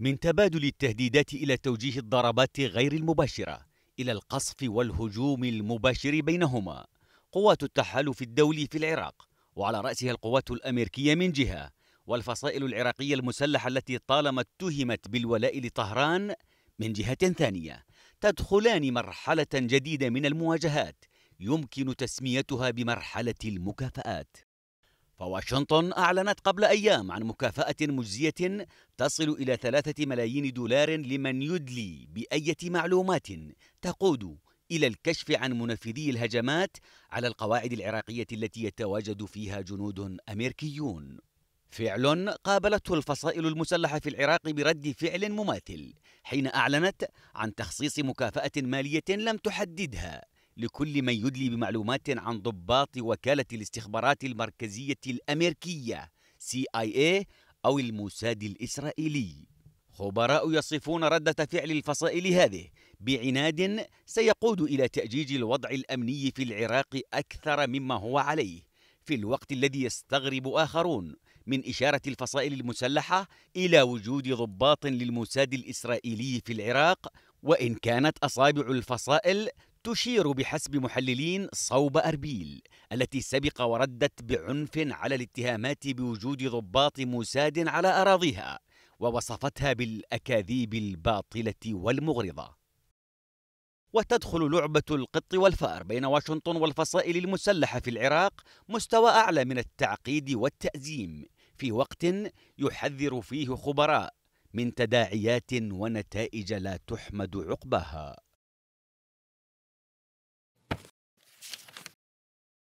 من تبادل التهديدات إلى توجيه الضربات غير المباشرة إلى القصف والهجوم المباشر بينهما قوات التحالف الدولي في العراق وعلى رأسها القوات الأمريكية من جهة والفصائل العراقية المسلحة التي طالما اتهمت بالولاء لطهران من جهة ثانية تدخلان مرحلة جديدة من المواجهات يمكن تسميتها بمرحلة المكافآت فواشنطن أعلنت قبل أيام عن مكافأة مجزية تصل إلى ثلاثة ملايين دولار لمن يدلي بأية معلومات تقود إلى الكشف عن منفذي الهجمات على القواعد العراقية التي يتواجد فيها جنود أمريكيون فعل قابلته الفصائل المسلحة في العراق برد فعل مماثل حين أعلنت عن تخصيص مكافأة مالية لم تحددها لكل من يدلي بمعلومات عن ضباط وكالة الاستخبارات المركزية الأمريكية CIA أو الموساد الإسرائيلي خبراء يصفون ردة فعل الفصائل هذه بعناد سيقود إلى تأجيج الوضع الأمني في العراق أكثر مما هو عليه في الوقت الذي يستغرب آخرون من إشارة الفصائل المسلحة إلى وجود ضباط للموساد الإسرائيلي في العراق وإن كانت أصابع الفصائل تشير بحسب محللين صوب أربيل التي سبق وردت بعنف على الاتهامات بوجود ضباط موساد على أراضيها ووصفتها بالأكاذيب الباطلة والمغرضة وتدخل لعبة القط والفأر بين واشنطن والفصائل المسلحة في العراق مستوى أعلى من التعقيد والتأزيم في وقت يحذر فيه خبراء من تداعيات ونتائج لا تحمد عقباها